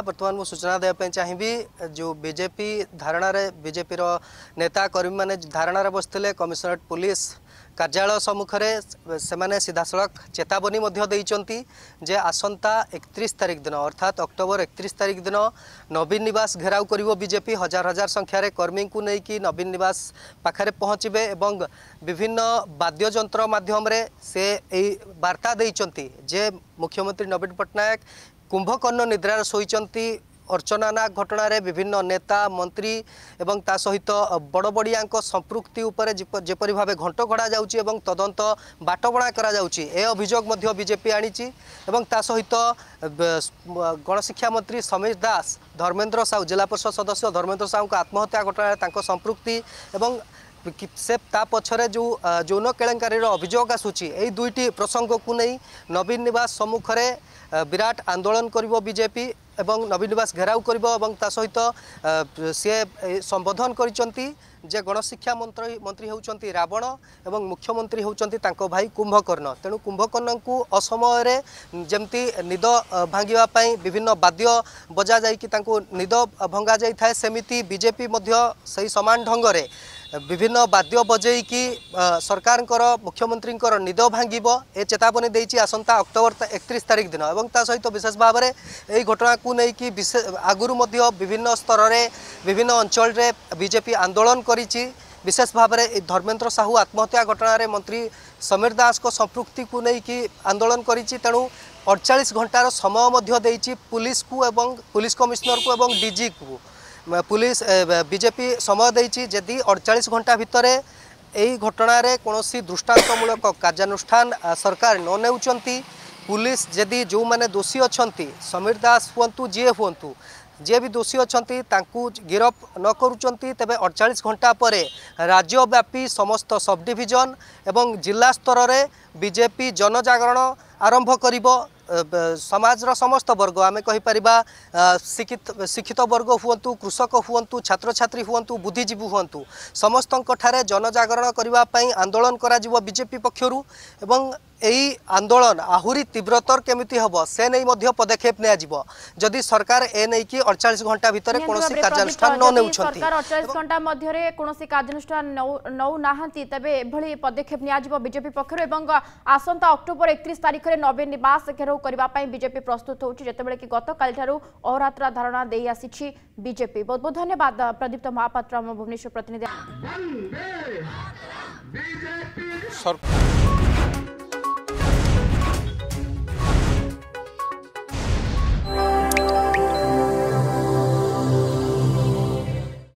ବର୍ତ୍ତମାନ ମୁଁ ସୂଚନା ଦେବା ପାଇଁ ଚାହିଁବି ଯେଉଁ ବିଜେପି ଧାରଣାରେ ବିଜେପିର ନେତା କର୍ମୀମାନେ ଧାରଣାରେ ବସିଥିଲେ କମିଶନରେଟ୍ ପୁଲିସ୍ କାର୍ଯ୍ୟାଳୟ ସମ୍ମୁଖରେ ସେମାନେ ସିଧାସଳଖ ଚେତାବନୀ ମଧ୍ୟ ଦେଇଛନ୍ତି ଯେ ଆସନ୍ତା ଏକତିରିଶ ତାରିଖ ଦିନ ଅର୍ଥାତ୍ ଅକ୍ଟୋବର ଏକତିରିଶ ତାରିଖ ଦିନ ନବୀନ ନିବାସ ଘେରାଉ କରିବ ବିଜେପି ହଜାର ହଜାର ସଂଖ୍ୟାରେ କର୍ମୀଙ୍କୁ ନେଇକି ନବୀନ ନିବାସ ପାଖରେ ପହଞ୍ଚିବେ ଏବଂ ବିଭିନ୍ନ ବାଦ୍ୟଯନ୍ତ୍ର ମାଧ୍ୟମରେ ସେ ଏହି ବାର୍ତ୍ତା ଦେଇଛନ୍ତି ଯେ ମୁଖ୍ୟମନ୍ତ୍ରୀ ନବୀନ ପଟ୍ଟନାୟକ କୁମ୍ଭକର୍ଣ୍ଣ ନିଦ୍ରାରେ ଶୋଇଛନ୍ତି ଅର୍ଚ୍ଚନା ନାଗ ଘଟଣାରେ ବିଭିନ୍ନ ନେତା ମନ୍ତ୍ରୀ ଏବଂ ତା ସହିତ ବଡ଼ବଡ଼ିଆଙ୍କ ସମ୍ପୃକ୍ତି ଉପରେ ଯେପରି ଭାବେ ଘଣ୍ଟ ଘଡ଼ାଯାଉଛି ଏବଂ ତଦନ୍ତ ବାଟବଣା କରାଯାଉଛି ଏ ଅଭିଯୋଗ ମଧ୍ୟ ବିଜେପି ଆଣିଛି ଏବଂ ତା ସହିତ ଗଣଶିକ୍ଷା ମନ୍ତ୍ରୀ ସମୀର ଦାସ ଧର୍ମେନ୍ଦ୍ର ସାହୁ ଜିଲ୍ଲା ପରିଷଦ ସଦସ୍ୟ ଧର୍ମେନ୍ଦ୍ର ସାହୁଙ୍କ ଆତ୍ମହତ୍ୟା ଘଟଣାରେ ତାଙ୍କ ସମ୍ପୃକ୍ତି ଏବଂ ସେ ତା ପଛରେ ଯେଉଁ ଯୌନ କେଳେଙ୍କାରୀର ଅଭିଯୋଗ ଆସୁଛି ଏହି ଦୁଇଟି ପ୍ରସଙ୍ଗକୁ ନେଇ ନବୀନ ନିବାସ ସମ୍ମୁଖରେ ବିରାଟ ଆନ୍ଦୋଳନ କରିବ ବିଜେପି ଏବଂ ନବୀନ ନିବାସ ଘେରାଉ କରିବ ଏବଂ ତା ସହିତ ସିଏ ସମ୍ବୋଧନ କରିଛନ୍ତି ଯେ ଗଣଶିକ୍ଷା ମନ୍ତ୍ରୀ ମନ୍ତ୍ରୀ ହେଉଛନ୍ତି ରାବଣ ଏବଂ ମୁଖ୍ୟମନ୍ତ୍ରୀ ହେଉଛନ୍ତି ତାଙ୍କ ଭାଇ କୁମ୍ଭକର୍ଣ୍ଣ ତେଣୁ କୁମ୍ଭକର୍ଣ୍ଣଙ୍କୁ ଅସମୟରେ ଯେମିତି ନିଦ ଭାଙ୍ଗିବା ପାଇଁ ବିଭିନ୍ନ ବାଦ୍ୟ ବଜା ଯାଇକି ତାଙ୍କୁ ନିଦ ଭଙ୍ଗାଯାଇଥାଏ ସେମିତି ବିଜେପି ମଧ୍ୟ ସେହି ସମାନ ଢଙ୍ଗରେ ବିଭିନ୍ନ ବାଦ୍ୟ ବଜେଇକି ସରକାରଙ୍କର ମୁଖ୍ୟମନ୍ତ୍ରୀଙ୍କର ନିଦ ଭାଙ୍ଗିବ ଏ ଚେତାବନୀ ଦେଇଛି ଆସନ୍ତା ଅକ୍ଟୋବର ଏକତିରିଶ ତାରିଖ ଦିନ ଏବଂ ତା ସହିତ ବିଶେଷ ଭାବରେ ଏହି ଘଟଣାକୁ ନେଇକି ଆଗରୁ ମଧ୍ୟ ବିଭିନ୍ନ ସ୍ତରରେ ବିଭିନ୍ନ ଅଞ୍ଚଳରେ ବିଜେପି ଆନ୍ଦୋଳନ କରିଛି ବିଶେଷ ଭାବରେ ଧର୍ମେନ୍ଦ୍ର ସାହୁ ଆତ୍ମହତ୍ୟା ଘଟଣାରେ ମନ୍ତ୍ରୀ ସମୀର ଦାସଙ୍କ ସମ୍ପୃକ୍ତିକୁ ନେଇକି ଆନ୍ଦୋଳନ କରିଛି ତେଣୁ ଅଡ଼ଚାଳିଶ ଘଣ୍ଟାର ସମୟ ମଧ୍ୟ ଦେଇଛି ପୁଲିସକୁ ଏବଂ ପୁଲିସ କମିଶନରକୁ ଏବଂ ଡିଜିକୁ পুলিশ বিজেপি সময় দিয়েছি যদি অড়চাশ ঘণ্টা ভিতরে এই ঘটনার কোণী দৃষ্টান্তমূলক কার্যানুষ্ঠান সরকার ন পুলিশ যদি যে দোষী অনেক সমীর দাস হুঁতু যে হুঁতু যে বি দোষী অনেক গিরফ ন করুচার তবে অড়চাশ ঘণ্টা পরে রাজ্যব্যাপী সমস্ত সবডিভিজন এবং জেলা স্তরের বিজেপি জনজাগরণ আরম্ভ করব समाज समस्त वर्ग आम कहीपर शिक्षित शिक्षित वर्ग हूँ कृषक हूँ छात्र छात्री हूँ बुद्धिजीवी हूँ समस्त जनजागरण करने आंदोलन करजेपी पक्षर एवं এই আন্দোলন আহুরি তীব্রতর কেমিতি হব সে নেই মধ্য পদক্ষেপ নেওয়া যাব যদি সরকার এ নেই কি 48 ঘন্টা ভিতরে কোনসি কার্যানুষ্ঠান ন নেউছন্তি সরকার 48 ঘন্টা মধ্যরে কোনসি কার্যানুষ্ঠান নউ নাহান্তি তবে এভলি পদক্ষেপ নেওয়া যাব বিজেপি পক্ষর এবং আসন্তা অক্টোবর 31 তারিখরে নবীন নিবাস ঘের उपद्रव करने बीजेपी प्रस्तुत होते कि गत कालीठारा धारणा दे आसी बीजेपी बहुत बहुत धन्यवाद प्रदीप्त महापात्र भुवनेश्वर प्रतिनिधि